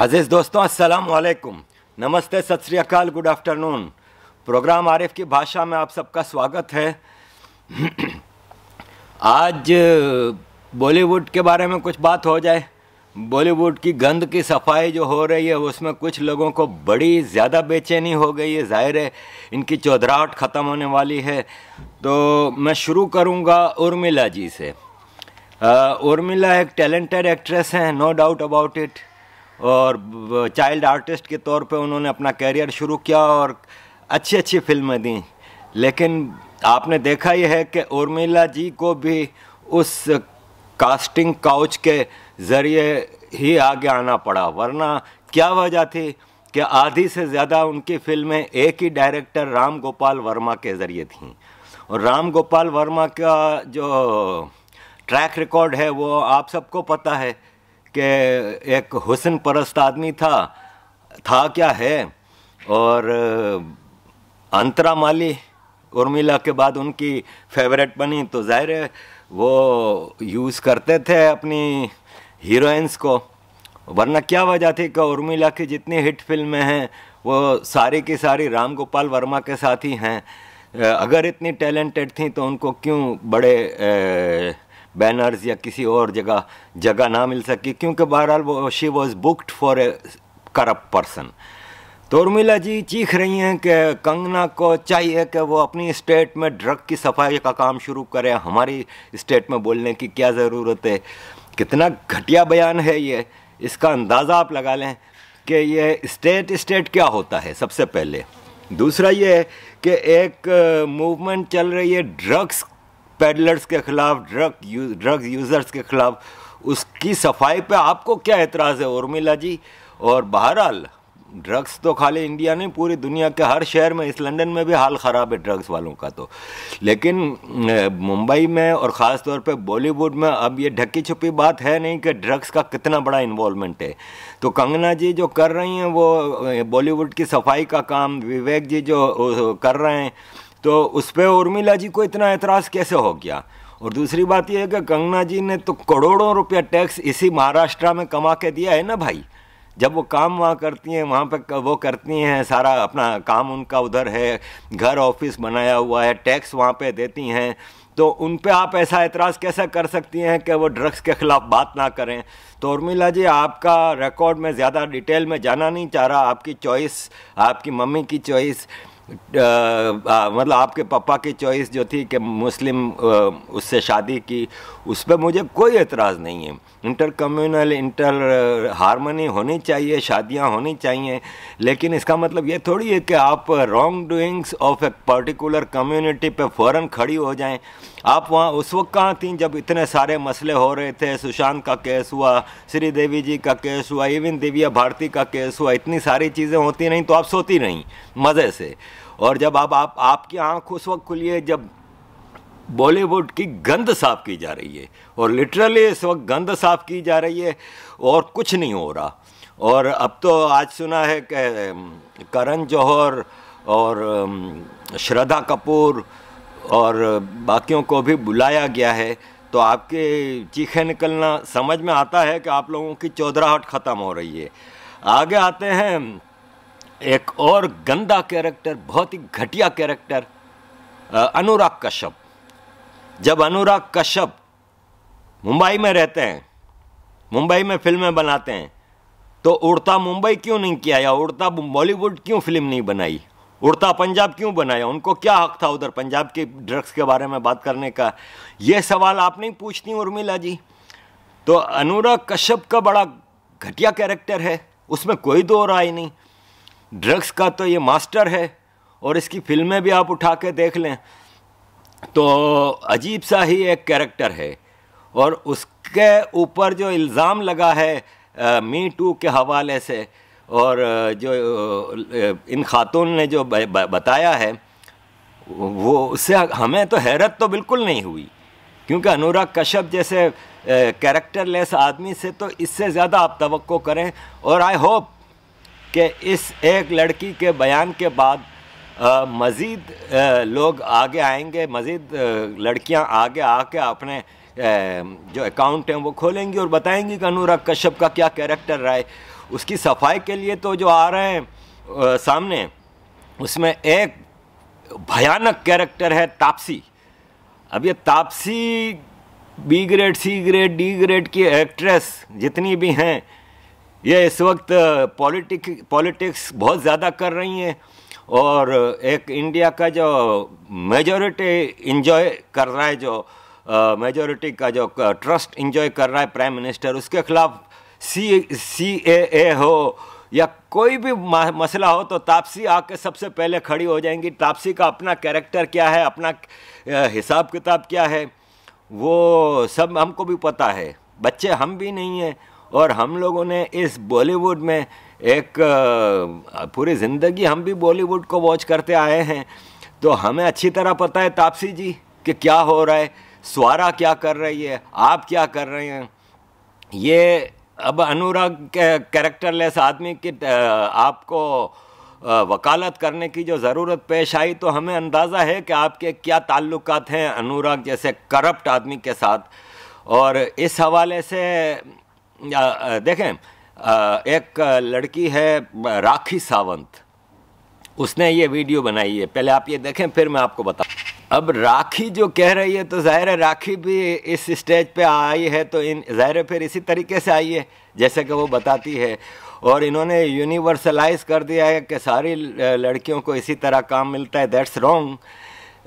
अजीज़ दोस्तों वालेकुम नमस्ते सत श्रीकाल गुड आफ्टरनून प्रोग्राम आरिफ की भाषा में आप सबका स्वागत है आज बॉलीवुड के बारे में कुछ बात हो जाए बॉलीवुड की गंद की सफाई जो हो रही है उसमें कुछ लोगों को बड़ी ज़्यादा बेचैनी हो गई है ज़ाहिर है इनकी चौधराहट ख़त्म होने वाली है तो मैं शुरू करूँगा उर्मिला जी से उर्मिला एक टैलेंटेड एक्ट्रेस हैं नो डाउट अबाउट इट और चाइल्ड आर्टिस्ट के तौर पे उन्होंने अपना कैरियर शुरू किया और अच्छी अच्छी फिल्में दी लेकिन आपने देखा यह है कि उर्मिला जी को भी उस कास्टिंग काउच के ज़रिए ही आगे आना पड़ा वरना क्या वजह थी कि आधी से ज़्यादा उनकी फिल्में एक ही डायरेक्टर राम गोपाल वर्मा के ज़रिए थीं और राम गोपाल वर्मा का जो ट्रैक रिकॉर्ड है वो आप सबको पता है कि एक हुसन परस्त आदमी था था क्या है और अंतरा माली उर्मिला के बाद उनकी फेवरेट बनी तो जाहिर है वो यूज़ करते थे अपनी हीरोइंस को वरना क्या वजह थी कि उर्मिला की जितनी हिट फिल्में हैं वो सारी की सारी राम गोपाल वर्मा के साथ ही हैं अगर इतनी टैलेंटेड थी तो उनको क्यों बड़े ए, बैनर्स या किसी और जगह जगह ना मिल सकी क्योंकि बहरहाल वो she was booked for a corrupt person तो उर्मिला जी चीख रही हैं कि कंगना को चाहिए कि वो अपनी स्टेट में ड्रग की सफाई का काम शुरू करें हमारी स्टेट में बोलने की क्या ज़रूरत है कितना घटिया बयान है ये इसका अंदाज़ा आप लगा लें कि ये स्टेट स्टेट क्या होता है सबसे पहले दूसरा ये है कि एक मूवमेंट चल रही है ड्रग्स पैडलर्स के खिलाफ ड्रग यू, ड्रग यूज़र्स के खिलाफ उसकी सफाई पे आपको क्या एतराज़ है उर्मिला जी और बहरहाल ड्रग्स तो खाली इंडिया नहीं पूरी दुनिया के हर शहर में इस लंदन में भी हाल ख़राब है ड्रग्स वालों का तो लेकिन मुंबई में और ख़ास तौर पे बॉलीवुड में अब ये ढकी छुपी बात है नहीं कि ड्रग्स का कितना बड़ा इन्वॉलमेंट है तो कंगना जी जो कर रही हैं वो बॉलीवुड की सफाई का काम विवेक जी जो कर रहे हैं तो उस पर उर्मिला जी को इतना एतराज़ कैसे हो गया और दूसरी बात यह है कि कंगना जी ने तो करोड़ों रुपया टैक्स इसी महाराष्ट्र में कमा के दिया है ना भाई जब वो काम वहाँ करती हैं वहाँ पे वो करती हैं सारा अपना काम उनका उधर है घर ऑफिस बनाया हुआ है टैक्स वहाँ पे देती हैं तो उन पे आप ऐसा एतराज़ कैसे कर सकती हैं कि वो ड्रग्स के ख़िलाफ़ बात ना करें तो उर्मिला जी आपका रिकॉर्ड में ज़्यादा डिटेल में जाना नहीं चाह रहा आपकी चॉइस आपकी मम्मी की चॉइस आ, मतलब आपके पापा की चॉइस जो थी कि मुस्लिम आ, उससे शादी की उस पर मुझे कोई एतराज़ नहीं है इंटर कम्यूनल इंटर हारमोनी होनी चाहिए शादियां होनी चाहिए लेकिन इसका मतलब ये थोड़ी है कि आप wrongdoings of a particular community पे फ़ौर खड़ी हो जाएं आप वहाँ उस वक्त कहाँ थी जब इतने सारे मसले हो रहे थे सुशांत का केस हुआ श्रीदेवी जी का केस हुआ इवन दिव्या भारती का केस हुआ इतनी सारी चीज़ें होती नहीं तो आप सोती नहीं मज़े से और जब आप आप आपकी आंख उस वक्त खुली है जब बॉलीवुड की गंद साफ की जा रही है और लिटरली इस वक्त गंद साफ की जा रही है और कुछ नहीं हो रहा और अब तो आज सुना है कि करण जौहर और श्रद्धा कपूर और बाकियों को भी बुलाया गया है तो आपके चीखें निकलना समझ में आता है कि आप लोगों की चौधराहट ख़त्म हो रही है आगे आते हैं एक और गंदा कैरेक्टर बहुत ही घटिया कैरेक्टर अनुराग कश्यप जब अनुराग कश्यप मुंबई में रहते हैं मुंबई में फिल्में बनाते हैं तो उड़ता मुंबई क्यों नहीं किया या उड़ता बॉलीवुड क्यों फिल्म नहीं बनाई उड़ता पंजाब क्यों बनाया उनको क्या हक था उधर पंजाब के ड्रग्स के बारे में बात करने का ये सवाल आप नहीं पूछती उर्मिला जी तो अनुराग कश्यप का बड़ा घटिया कैरेक्टर है उसमें कोई दो राय नहीं ड्रग्स का तो ये मास्टर है और इसकी फिल्में भी आप उठा के देख लें तो अजीब सा ही एक कैरेक्टर है और उसके ऊपर जो इल्ज़ाम लगा है मी टू के हवाले से और जो इन खातून ने जो बताया है वो उससे हमें तो हैरत तो बिल्कुल नहीं हुई क्योंकि अनुराग कश्यप जैसे कैरेक्टरलेस आदमी से तो इससे ज़्यादा आप तो करें और आई होप कि इस एक लड़की के बयान के बाद मज़ीद लोग आगे आएंगे मज़ीद लड़कियां आगे आके अपने जो अकाउंट हैं वो खोलेंगी और बताएंगी कि अनुराग कश्यप का क्या कैरेक्टर रहा है उसकी सफाई के लिए तो जो आ रहे हैं सामने उसमें एक भयानक कैरेक्टर है तापसी अब ये Taapsee B grade C grade D grade की एक्ट्रेस जितनी भी हैं ये इस वक्त पॉलिटिक पॉलिटिक्स बहुत ज़्यादा कर रही हैं और एक इंडिया का जो मेजॉरिटी इंजॉय कर रहा है जो मेजॉरिटी का जो ट्रस्ट इन्जॉय कर रहा है प्राइम मिनिस्टर उसके खिलाफ सी सी ए ए हो या कोई भी मसला हो तो तापसी आके सबसे पहले खड़ी हो जाएंगी तापसी का अपना कैरेक्टर क्या है अपना हिसाब किताब क्या है वो सब हमको भी पता है बच्चे हम भी नहीं हैं और हम लोगों ने इस बॉलीवुड में एक पूरी ज़िंदगी हम भी बॉलीवुड को वॉच करते आए हैं तो हमें अच्छी तरह पता है तापसी जी कि क्या हो रहा है स्वारा क्या कर रही है आप क्या कर रहे हैं ये अब अनुराग के लेस आदमी की आपको वकालत करने की जो ज़रूरत पेश आई तो हमें अंदाज़ा है कि आपके क्या ताल्लुक हैं अनुराग जैसे करप्ट आदमी के साथ और इस हवाले से देखें एक लड़की है राखी सावंत उसने ये वीडियो बनाई है पहले आप ये देखें फिर मैं आपको बता अब राखी जो कह रही है तो ज़ाहिर है राखी भी इस स्टेज पे आई है तो इन ज़ाहिर है फिर इसी तरीके से आई है जैसे कि वो बताती है और इन्होंने यूनिवर्सलाइज कर दिया है कि सारी लड़कियों को इसी तरह काम मिलता है दैट्स रॉन्ग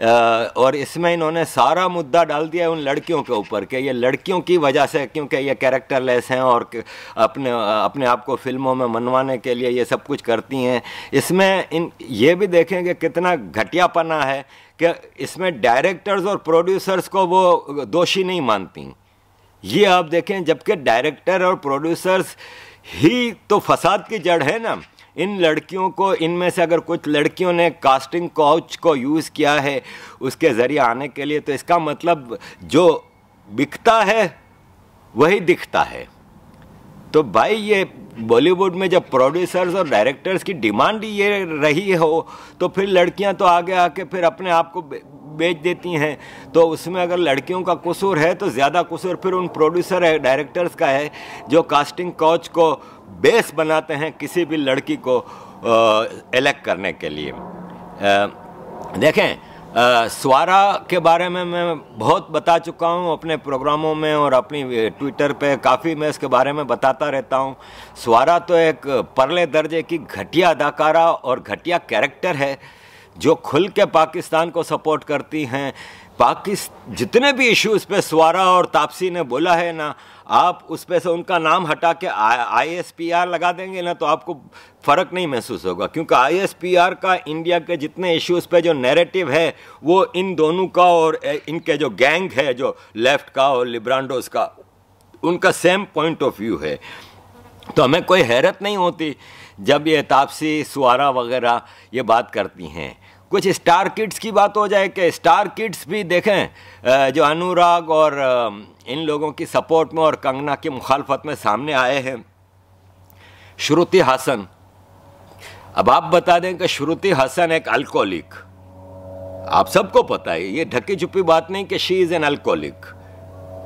और इसमें इन्होंने सारा मुद्दा डाल दिया उन लड़कियों के ऊपर कि ये लड़कियों की वजह से क्योंकि ये कैरेक्टर लेस हैं और अपने अपने आप को फिल्मों में मनवाने के लिए ये सब कुछ करती हैं इसमें इन ये भी देखें कि कितना घटियापना है कि इसमें डायरेक्टर्स और प्रोड्यूसर्स को वो दोषी नहीं मानती ये आप देखें जबकि डायरेक्टर और प्रोड्यूसर्स ही तो फसाद की जड़ है ना इन लड़कियों को इनमें से अगर कुछ लड़कियों ने कास्टिंग कोच को यूज़ किया है उसके ज़रिए आने के लिए तो इसका मतलब जो बिकता है वही दिखता है तो भाई ये बॉलीवुड में जब प्रोड्यूसर्स और डायरेक्टर्स की डिमांड ये रही हो तो फिर लड़कियां तो आगे आके फिर अपने आप को बेच देती हैं तो उसमें अगर लड़कियों का कसूर है तो ज़्यादा कसूर फिर उन प्रोड्यूसर डायरेक्टर्स का है जो कास्टिंग कोच को बेस बनाते हैं किसी भी लड़की को इलेक्ट करने के लिए आ, देखें आ, स्वारा के बारे में मैं बहुत बता चुका हूँ अपने प्रोग्रामों में और अपनी ट्विटर पे काफ़ी मैं इसके बारे में बताता रहता हूँ स्वारा तो एक परले दर्जे की घटिया अदाकारा और घटिया कैरेक्टर है जो खुल के पाकिस्तान को सपोर्ट करती हैं पाकिस्तान जितने भी इश्यूज़ पे स्वारा और तापसी ने बोला है ना आप उस पे से उनका नाम हटा के आई एस पी आर लगा देंगे ना तो आपको फ़र्क नहीं महसूस होगा क्योंकि आई एस पी आर का इंडिया के जितने इश्यूज़ पे जो नैरेटिव है वो इन दोनों का और इनके जो गैंग है जो लेफ्ट का और लिब्रांडोस का उनका सेम पॉइंट ऑफ व्यू है तो हमें कोई हैरत नहीं होती जब ये तापसी सुरा वगैरह ये बात करती हैं कुछ स्टार किड्स की बात हो जाए कि स्टार किड्स भी देखें जो अनुराग और इन लोगों की सपोर्ट में और कंगना की मुखालफत में सामने आए हैं श्रुति हसन अब आप बता दें कि श्रुति हसन एक अल्कोहलिक आप सबको पता है ये ढकी छुपी बात नहीं कि शी इज़ एन अल्कोहलिक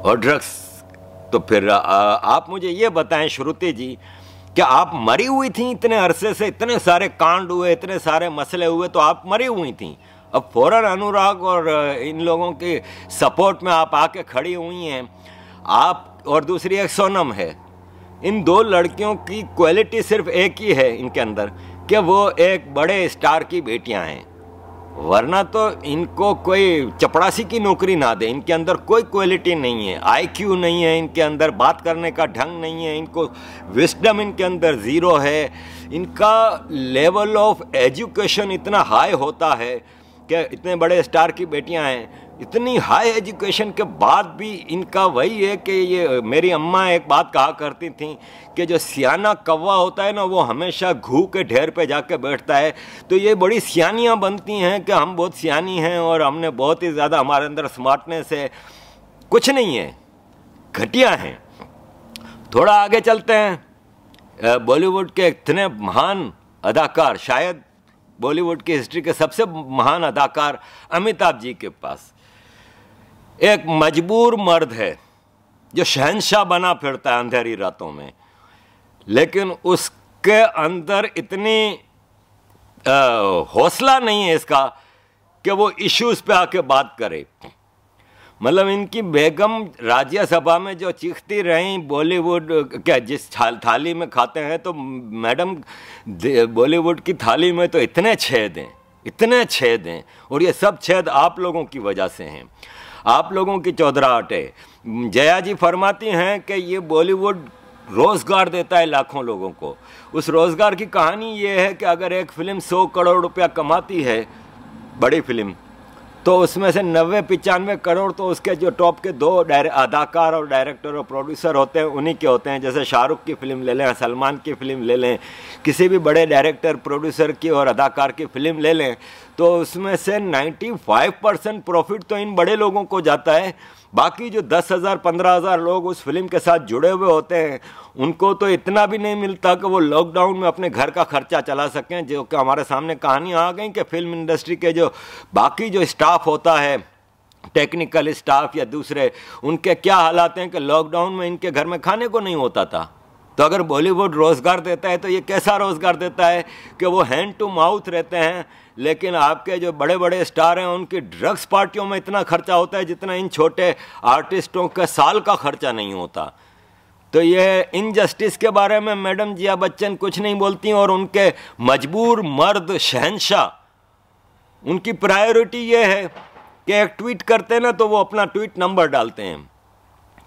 और ड्रग्स तो फिर आ, आप मुझे ये बताएं श्रुति जी क्या आप मरी हुई थी इतने अरसे से इतने सारे कांड हुए इतने सारे मसले हुए तो आप मरी हुई थी अब फौरन अनुराग और इन लोगों के सपोर्ट में आप आके खड़ी हुई हैं आप और दूसरी एक सोनम है इन दो लड़कियों की क्वालिटी सिर्फ एक ही है इनके अंदर कि वो एक बड़े स्टार की बेटियां हैं वरना तो इनको कोई चपड़ासी की नौकरी ना दे इनके अंदर कोई क्वालिटी नहीं है आईक्यू नहीं है इनके अंदर बात करने का ढंग नहीं है इनको विस्डम इनके अंदर ज़ीरो है इनका लेवल ऑफ एजुकेशन इतना हाई होता है कि इतने बड़े स्टार की बेटियां हैं इतनी हाई एजुकेशन के बाद भी इनका वही है कि ये मेरी अम्मा एक बात कहा करती थी कि जो सियाना कौवा होता है ना वो हमेशा घू के ढेर पे जाके बैठता है तो ये बड़ी सियानियाँ बनती हैं कि हम बहुत सियानी हैं और हमने बहुत ही ज़्यादा हमारे अंदर स्मार्टनेस है कुछ नहीं है घटिया हैं थोड़ा आगे चलते हैं बॉलीवुड के इतने महान अदाकार शायद बॉलीवुड की हिस्ट्री के सबसे महान अदाकार अमिताभ जी के पास एक मजबूर मर्द है जो शहनशाह बना फिरता है अंधेरी रातों में लेकिन उसके अंदर इतनी हौसला नहीं है इसका कि वो इश्यूज पे आके बात करे मतलब इनकी बेगम राज्यसभा में जो चीखती रही बॉलीवुड क्या जिस थाली में खाते हैं तो मैडम बॉलीवुड की थाली में तो इतने छेद हैं इतने छेद हैं और ये सब छेद आप लोगों की वजह से हैं आप लोगों की चौधराहट है जया जी फरमाती हैं कि ये बॉलीवुड रोज़गार देता है लाखों लोगों को उस रोज़गार की कहानी ये है कि अगर एक फ़िल्म सौ करोड़ रुपया कमाती है बड़ी फिल्म तो उसमें से नब्बे पचानवे करोड़ तो उसके जो टॉप के दो अदाकार और डायरेक्टर और प्रोड्यूसर होते हैं उन्हीं के होते हैं जैसे शाहरुख की फिल्म ले लें सलमान की फिल्म ले लें किसी भी बड़े डायरेक्टर प्रोड्यूसर की और अदाकार की फिल्म ले लें तो उसमें से 95 परसेंट प्रॉफिट तो इन बड़े लोगों को जाता है बाकी जो दस हज़ार पंद्रह हज़ार लोग उस फिल्म के साथ जुड़े हुए होते हैं उनको तो इतना भी नहीं मिलता कि वो लॉकडाउन में अपने घर का खर्चा चला सकें जो कि हमारे सामने कहानियाँ आ गई कि फिल्म इंडस्ट्री के जो बाकी जो स्टाफ होता है टेक्निकल स्टाफ या दूसरे उनके क्या हालात हैं कि लॉकडाउन में इनके घर में खाने को नहीं होता था तो अगर बॉलीवुड रोज़गार देता है तो ये कैसा रोज़गार देता है कि वो हैंड टू माउथ रहते हैं लेकिन आपके जो बड़े बड़े स्टार हैं उनकी ड्रग्स पार्टियों में इतना खर्चा होता है जितना इन छोटे आर्टिस्टों के साल का खर्चा नहीं होता तो यह इनजस्टिस के बारे में मैडम जिया बच्चन कुछ नहीं बोलती और उनके मजबूर मर्द शहनशाह उनकी प्रायोरिटी ये है कि एक ट्वीट करते हैं ना तो वो अपना ट्वीट नंबर डालते हैं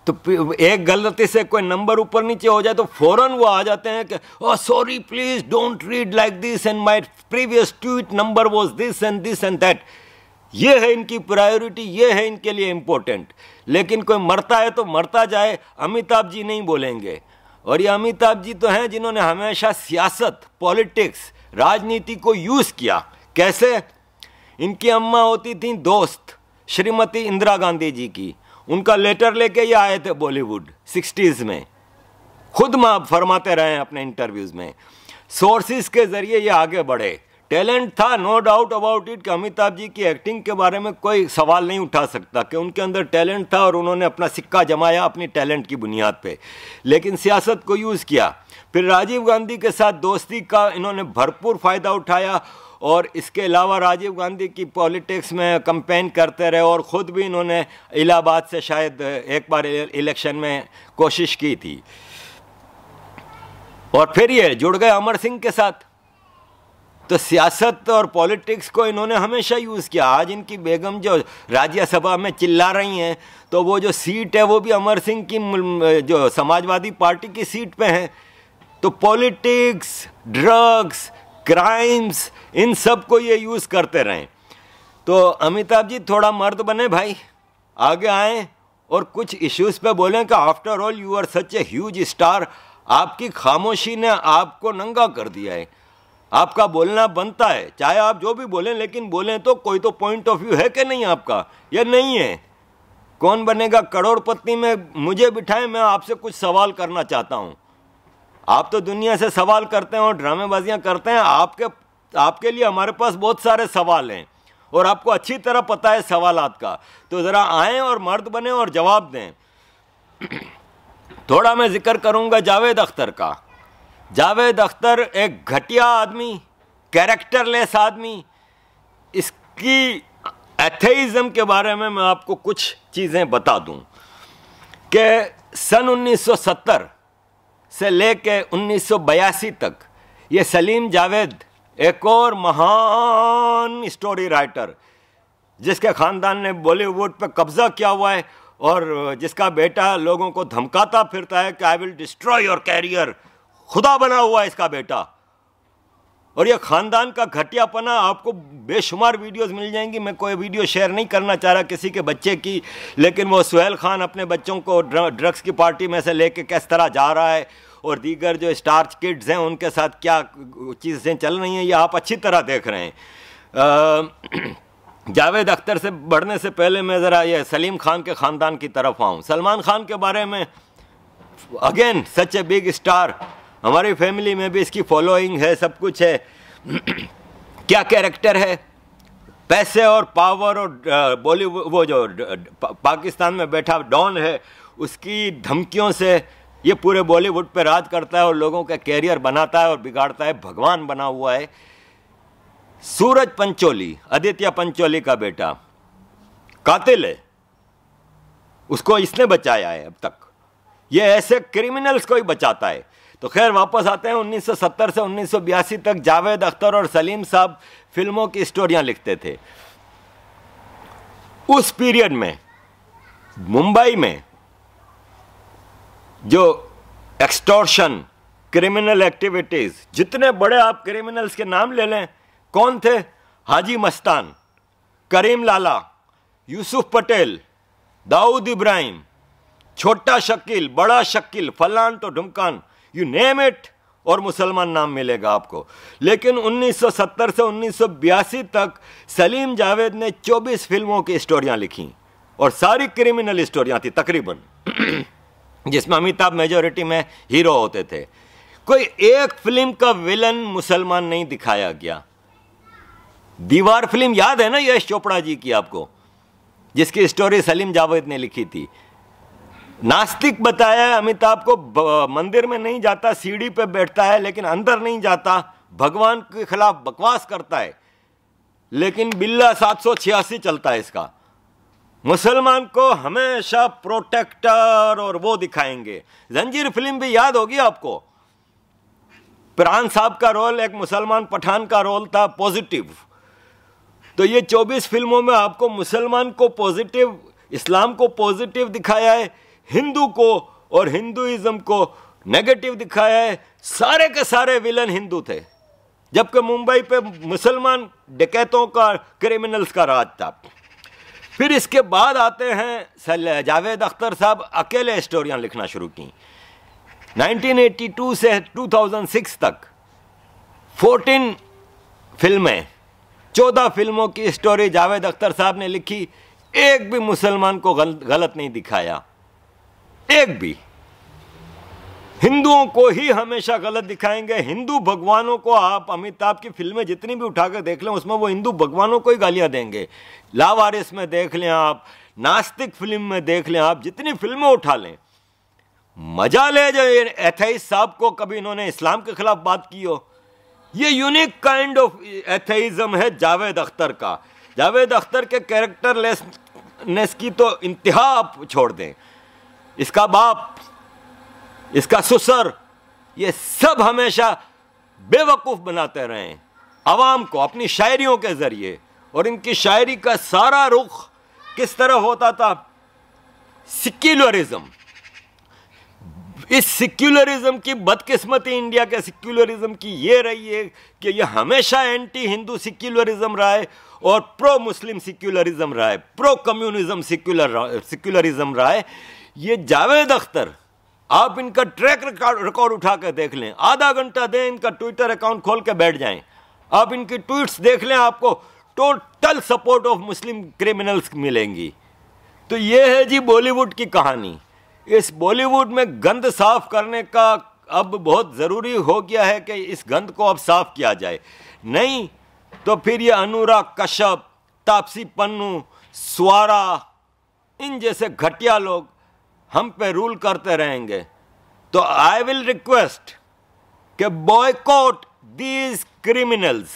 तो एक गलती से कोई नंबर ऊपर नीचे हो जाए तो फौरन वो आ जाते हैं कि oh sorry please don't read like this and my previous tweet number was this and this and that ये है इनकी प्रायोरिटी ये है इनके लिए इम्पोर्टेंट लेकिन कोई मरता है तो मरता जाए अमिताभ जी नहीं बोलेंगे और ये अमिताभ जी तो हैं जिन्होंने हमेशा सियासत पॉलिटिक्स राजनीति को यूज़ किया कैसे इनकी अम्मा होती थी दोस्त श्रीमती इंदिरा गांधी जी की उनका लेटर लेके ये आए थे बॉलीवुड सिक्सटीज़ में खुद माँ फरमाते रहे हैं अपने इंटरव्यूज़ में सोर्सेज के ज़रिए ये आगे बढ़े टैलेंट था नो डाउट अबाउट इट कि अमिताभ जी की एक्टिंग के बारे में कोई सवाल नहीं उठा सकता कि उनके अंदर टैलेंट था और उन्होंने अपना सिक्का जमाया अपनी टैलेंट की बुनियाद पे लेकिन सियासत को यूज़ किया फिर राजीव गांधी के साथ दोस्ती का इन्होंने भरपूर फ़ायदा उठाया और इसके अलावा राजीव गांधी की पॉलिटिक्स में कंपेन करते रहे और ख़ुद भी इन्होंने इलाहाबाद से शायद एक बार इलेक्शन में कोशिश की थी और फिर ये जुड़ गए अमर सिंह के साथ तो सियासत और पॉलिटिक्स को इन्होंने हमेशा यूज़ किया आज इनकी बेगम जो राज्यसभा में चिल्ला रही हैं तो वो जो सीट है वो भी अमर सिंह की जो समाजवादी पार्टी की सीट पे है तो पॉलिटिक्स ड्रग्स क्राइम्स इन सब को ये यूज़ करते रहें तो अमिताभ जी थोड़ा मर्द बने भाई आगे आएँ और कुछ इश्यूज़ पे बोलें कि after all you are such a huge star आपकी खामोशी ने आपको नंगा कर दिया है आपका बोलना बनता है चाहे आप जो भी बोलें लेकिन बोलें तो कोई तो पॉइंट ऑफ व्यू है कि नहीं आपका या नहीं है कौन बनेगा करोड़पति में मुझे बिठाए मैं आपसे कुछ सवाल करना चाहता हूँ आप तो दुनिया से सवाल करते हैं और ड्रामेबाजियाँ करते हैं आपके आपके लिए हमारे पास बहुत सारे सवाल हैं और आपको अच्छी तरह पता है सवालात का तो ज़रा आएँ और मर्द बने और जवाब दें थोड़ा मैं जिक्र करूँगा जावेद अख्तर का जावेद अख्तर एक घटिया आदमी कैरेक्टरलेस आदमी इसकी एथेइज़म के बारे में मैं आपको कुछ चीज़ें बता दूं कि सन 1970 से लेके 1982 तक ये सलीम जावेद एक और महान स्टोरी राइटर जिसके ख़ानदान ने बॉलीवुड पर कब्ज़ा किया हुआ है और जिसका बेटा लोगों को धमकाता फिरता है कि I will destroy your career खुदा बना हुआ इसका बेटा और यह ख़ानदान का घटियापना आपको बेशुमार वीडियोस मिल जाएंगी मैं कोई वीडियो शेयर नहीं करना चाह रहा किसी के बच्चे की लेकिन वो सुहेल खान अपने बच्चों को ड्रग्स की पार्टी में से लेके किस तरह जा रहा है और दीगर जो स्टार्च किड्स हैं उनके साथ क्या चीज़ें चल रही हैं ये आप अच्छी तरह देख रहे हैं जावेद अख्तर से बढ़ने से पहले मैं ज़रा यह सलीम खान के ख़ानदान की तरफ आऊँ सलमान खान के बारे में again such a big star हमारी फैमिली में भी इसकी फॉलोइंग है सब कुछ है क्या कैरेक्टर है पैसे और पावर और बॉलीवुड वो जो पाकिस्तान में बैठा डॉन है उसकी धमकियों से ये पूरे बॉलीवुड पे राज करता है और लोगों का कैरियर बनाता है और बिगाड़ता है भगवान बना हुआ है सूरज पंचोली आदित्य पंचोली का बेटा कातिल है उसको इसने बचाया है अब तक ये ऐसे क्रिमिनल्स को ही बचाता है तो खैर वापस आते हैं 1970 से 1982 तक जावेद अख्तर और सलीम साहब फिल्मों की स्टोरियां लिखते थे उस पीरियड में मुंबई में जो एक्सटॉर्शन क्रिमिनल एक्टिविटीज़ जितने बड़े आप क्रिमिनल्स के नाम ले लें कौन थे हाजी मस्तान करीम लाला यूसुफ पटेल दाऊद इब्राहिम छोटा शकील बड़ा शकील फलान तो ढुमकान यू नेम इट और मुसलमान नाम मिलेगा आपको लेकिन 1970 से 1982 तक सलीम जावेद ने 24 फिल्मों की स्टोरियाँ लिखी और सारी क्रिमिनल स्टोरियाँ थी तकरीबन जिसमें अमिताभ मेजोरिटी में हीरो होते थे कोई एक फिल्म का विलन मुसलमान नहीं दिखाया गया दीवार फिल्म याद है ना यश चोपड़ा जी की आपको जिसकी स्टोरी सलीम जावेद ने लिखी थी नास्तिक बताया है अमिताभ को मंदिर में नहीं जाता सीढ़ी पे बैठता है लेकिन अंदर नहीं जाता भगवान के खिलाफ बकवास करता है लेकिन बिल्ला सात सौ छियासी चलता है इसका मुसलमान को हमेशा प्रोटेक्टर और वो दिखाएंगे जंजीर फिल्म भी याद होगी आपको प्राण साहब का रोल एक मुसलमान पठान का रोल था पॉजिटिव तो ये 24 फिल्मों में आपको मुसलमान को पॉजिटिव इस्लाम को पॉजिटिव दिखाया है हिंदू को और हिंदुइज्म को नेगेटिव दिखाया है सारे के सारे विलन हिंदू थे जबकि मुंबई पे मुसलमान डकैतों का क्रिमिनल्स का राज था फिर इसके बाद आते हैं जावेद अख्तर साहब अकेले स्टोरियाँ लिखना शुरू की 1982 से 2006 तक 14 फिल्में 14 फिल्मों की स्टोरी जावेद अख्तर साहब ने लिखी एक भी मुसलमान को गलत नहीं दिखाया एक भी हिंदुओं को ही हमेशा गलत दिखाएंगे हिंदू भगवानों को आप अमिताभ की फिल्में जितनी भी उठाकर देख लें उसमें वो हिंदू भगवानों को ही गालियां देंगे लावारिस में देख लें आप नास्तिक फिल्म में देख लें आप जितनी फिल्में उठा लें मजा ले जो एथेइस साहब को कभी इन्होंने इस्लाम के खिलाफ बात की हो ये यूनिक काइंड ऑफ एथेइज्म है जावेद अख्तर का जावेद अख्तर के कैरेक्टरलेसनेस की तो इंतहा आप छोड़ दें इसका बाप इसका सुसर ये सब हमेशा बेवकूफ़ बनाते रहे आवाम को अपनी शायरियों के ज़रिए और इनकी शायरी का सारा रुख किस तरह होता था सिक्युलरिज्म इस सिक्युलरिज्म की बदकिस्मती इंडिया के सिक्युलरिज्म की ये रही है कि ये हमेशा एंटी हिंदू सिक्युलरिज्म रहा है और प्रो मुस्लिम सिक्युलरिज्म रहा है प्रो कम्युनिज्म सिक्युलर सिक्युलरिज्म रहा है ये जावेद अख्तर आप इनका ट्रैक रिकॉर्ड उठा कर देख लें आधा घंटा दें इनका ट्विटर अकाउंट खोल के बैठ जाएं आप इनकी ट्वीट्स देख लें आपको total support of Muslim criminals मिलेंगी तो ये है जी बॉलीवुड की कहानी इस बॉलीवुड में गंद साफ करने का अब बहुत ज़रूरी हो गया है कि इस गंद को अब साफ किया जाए नहीं तो फिर ये अनुराग कश्यप तापसी पन्नू स्वारा इन जैसे घटिया लोग हम पे रूल करते रहेंगे तो आई विल रिक्वेस्ट कि बॉयकॉट दीज क्रिमिनल्स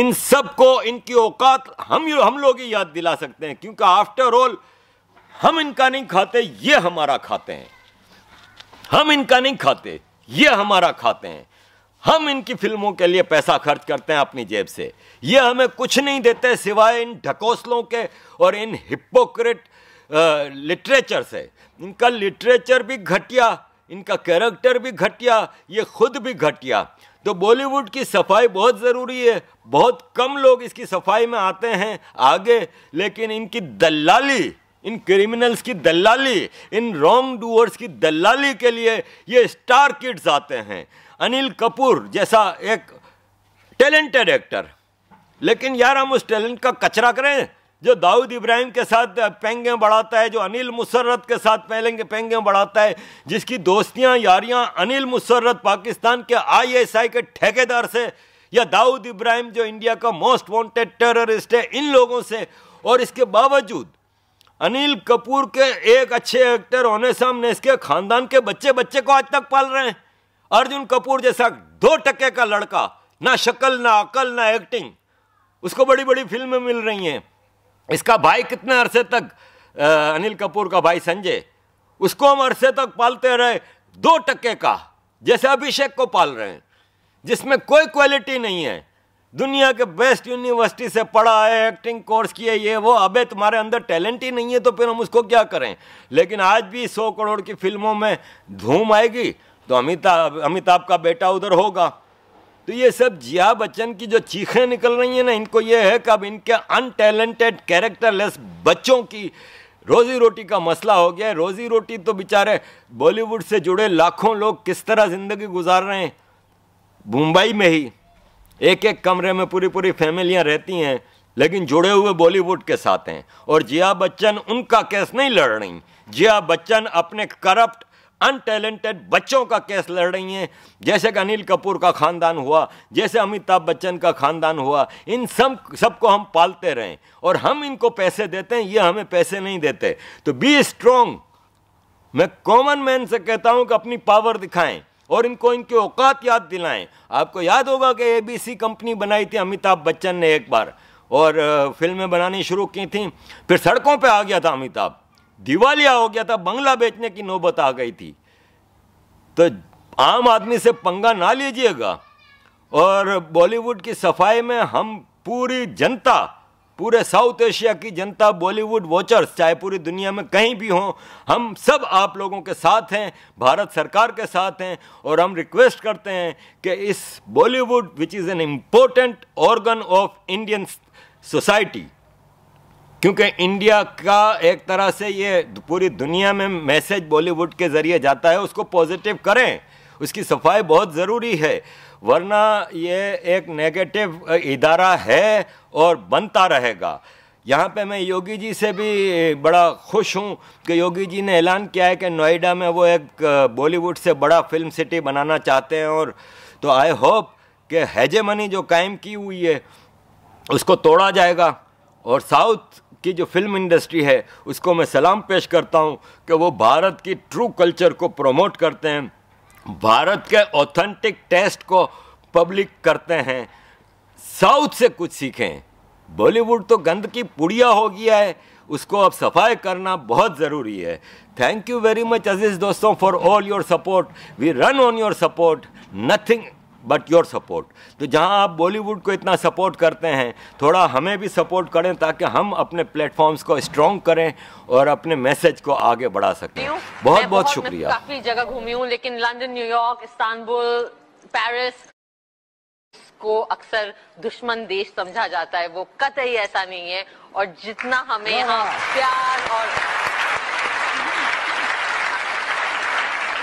इन सबको इनकी औकात हम हम लोग ही याद दिला सकते हैं क्योंकि आफ्टर ऑल हम इनका नहीं खाते ये हमारा खाते हैं हम इनका नहीं खाते ये हमारा खाते हैं हम इनकी फिल्मों के लिए पैसा खर्च करते हैं अपनी जेब से ये हमें कुछ नहीं देते सिवाय इन ढकोसलों के और इन हिपोक्रेट लिटरेचर से इनका लिटरेचर भी घटिया इनका कैरेक्टर भी घटिया ये खुद भी घटिया तो बॉलीवुड की सफाई बहुत ज़रूरी है बहुत कम लोग इसकी सफाई में आते हैं आगे लेकिन इनकी दलाली इन क्रिमिनल्स की दलाली इन रॉन्ग डूअर्स की दलाली के लिए ये स्टार किड्स आते हैं अनिल कपूर जैसा एक टैलेंटेड एक्टर लेकिन यार हम उस टैलेंट का कचरा करें जो दाऊद इब्राहिम के साथ पेंगे बढ़ाता है जो अनिल मुसर्रत के साथ पहलेंगे पेंगे बढ़ाता है जिसकी दोस्तियां यारियां अनिल मुसर्रत पाकिस्तान के आईएसआई के ठेकेदार से या दाऊद इब्राहिम जो इंडिया का मोस्ट वांटेड टेररिस्ट है इन लोगों से और इसके बावजूद अनिल कपूर के एक अच्छे एक्टर होने से हमने इसके खानदान के बच्चे बच्चे को आज तक पाल रहे हैं अर्जुन कपूर जैसा दो टके का लड़का ना शक्ल ना अकल ना एक्टिंग उसको बड़ी बड़ी फिल्में मिल रही हैं इसका भाई कितने अरसे तक आ, अनिल कपूर का भाई संजय उसको हम अरसे तक पालते रहे दो टक्के का जैसे अभिषेक को पाल रहे हैं जिसमें कोई क्वालिटी नहीं है दुनिया के बेस्ट यूनिवर्सिटी से पढ़ा है एक्टिंग कोर्स किए ये वो अबे तुम्हारे अंदर टैलेंट ही नहीं है तो फिर हम उसको क्या करें लेकिन आज भी सौ करोड़ की फिल्मों में धूम आएगी तो अमिताभ अमिताभ का बेटा उधर होगा तो ये सब जिया बच्चन की जो चीखें निकल रही हैं ना इनको ये है कि अब इनके अनटैलेंटेड कैरेक्टरलेस बच्चों की रोज़ी रोटी का मसला हो गया है रोज़ी रोटी तो बेचारे बॉलीवुड से जुड़े लाखों लोग किस तरह ज़िंदगी गुजार रहे हैं मुंबई में ही एक एक कमरे में पूरी पूरी फैमिलियाँ रहती हैं लेकिन जुड़े हुए बॉलीवुड के साथ हैं और जिया बच्चन उनका केस नहीं लड़ रही जिया बच्चन अपने करप्ट अनटैलेंटेड बच्चों का केस लड़ रही हैं जैसे कि अनिल कपूर का खानदान हुआ जैसे अमिताभ बच्चन का खानदान हुआ इन सब सबको हम पालते रहें और हम इनको पैसे देते हैं ये हमें पैसे नहीं देते तो बी स्ट्रोंग मैं कॉमन मैन से कहता हूं कि अपनी पावर दिखाएं और इनको इनके औकात याद दिलाएं आपको याद होगा कि एबीसी कंपनी बनाई थी अमिताभ बच्चन ने एक बार और फिल्में बनानी शुरू की थी फिर सड़कों पे आ गया था अमिताभ दिवालिया हो गया था बंगला बेचने की नौबत आ गई थी तो आम आदमी से पंगा ना लीजिएगा और बॉलीवुड की सफाई में हम पूरी जनता पूरे साउथ एशिया की जनता बॉलीवुड वॉचर्स चाहे पूरी दुनिया में कहीं भी हों हम सब आप लोगों के साथ हैं भारत सरकार के साथ हैं और हम रिक्वेस्ट करते हैं कि इस Bollywood which is an important organ of Indian society क्योंकि इंडिया का एक तरह से ये पूरी दुनिया में मैसेज बॉलीवुड के ज़रिए जाता है उसको पॉजिटिव करें उसकी सफाई बहुत ज़रूरी है वरना ये एक नेगेटिव इदारा है और बनता रहेगा यहाँ पे मैं योगी जी से भी बड़ा खुश हूँ कि योगी जी ने ऐलान किया है कि नोएडा में वो एक बॉलीवुड से बड़ा फिल्म सिटी बनाना चाहते हैं और तो आई होप कि मनी जो कायम की हुई है उसको तोड़ा जाएगा और साउथ की जो फिल्म इंडस्ट्री है उसको मैं सलाम पेश करता हूँ कि वो भारत की ट्रू कल्चर को प्रमोट करते हैं भारत के ऑथेंटिक टेस्ट को पब्लिक करते हैं साउथ से कुछ सीखें बॉलीवुड तो गंद की पुड़िया हो गया है उसको अब सफाई करना बहुत ज़रूरी है थैंक यू वेरी मच अजीज़ दोस्तों for all your support we run on your support nothing but your support तो जहाँ आप बॉलीवुड को इतना सपोर्ट करते हैं थोड़ा हमें भी सपोर्ट करें ताकि हम अपने प्लेटफॉर्म्स को स्ट्रॉन्ग करें और अपने मैसेज को आगे बढ़ा सकें बहुत बहुत शुक्रिया काफ़ी जगह घूमी हूँ लेकिन लंदन न्यूयॉर्क इस्तानबुल पेरिस को अक्सर दुश्मन देश समझा जाता है वो कतई ऐसा नहीं है और जितना हमें यहाँ प्यार और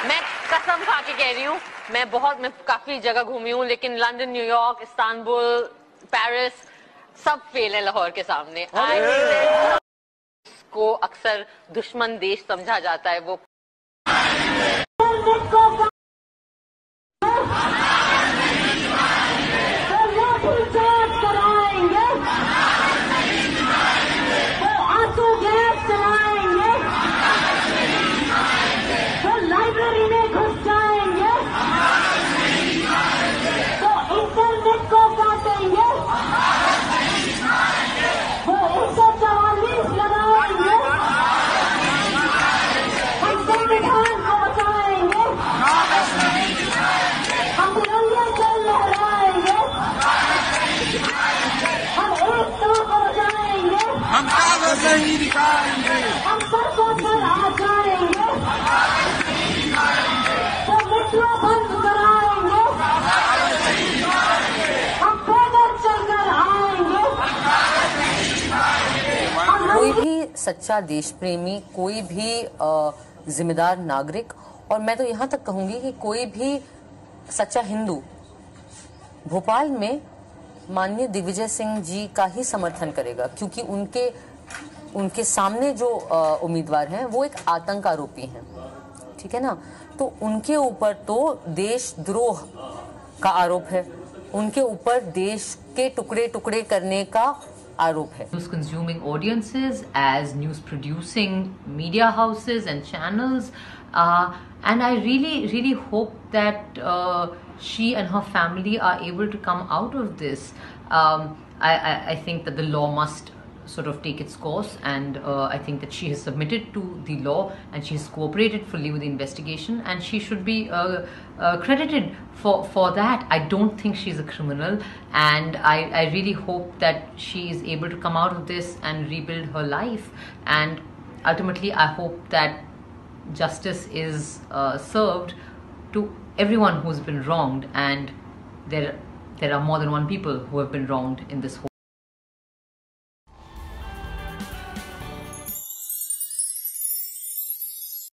मैं कसम खा के कह रही हूँ मैं बहुत मैं काफी जगह घूमी हूँ लेकिन लंदन न्यूयॉर्क इस्तानबुल पेरिस सब फेल है लाहौर के सामने हाँ। को अक्सर दुश्मन देश समझा जाता है वो हम तो बंद कराएंगे हम पैदल चलकर आएंगे कोई भी सच्चा देश प्रेमी कोई भी जिम्मेदार नागरिक और मैं तो यहाँ तक कहूंगी कि कोई भी सच्चा हिंदू भोपाल में माननीय दिग्विजय सिंह जी का ही समर्थन करेगा क्योंकि उनके उनके सामने जो उम्मीदवार हैं वो एक आतंक आरोपी हैं ठीक है ना तो उनके ऊपर तो देशद्रोह का आरोप है उनके ऊपर देश के टुकड़े टुकड़े करने का आरोप है news consuming audiences as news producing media houses and channels and I really really hope that she and her family are able to come out of this I I think that the law must sort of take its course and uh, I think that she has submitted to the law and she has cooperated fully with the investigation and she should be uh, uh, credited for, for that. I don't think she's a criminal and I, I really hope that she is able to come out of this and rebuild her life and ultimately I hope that justice is uh, served to everyone who's been wronged and there, there are more than one people who have been wronged in this whole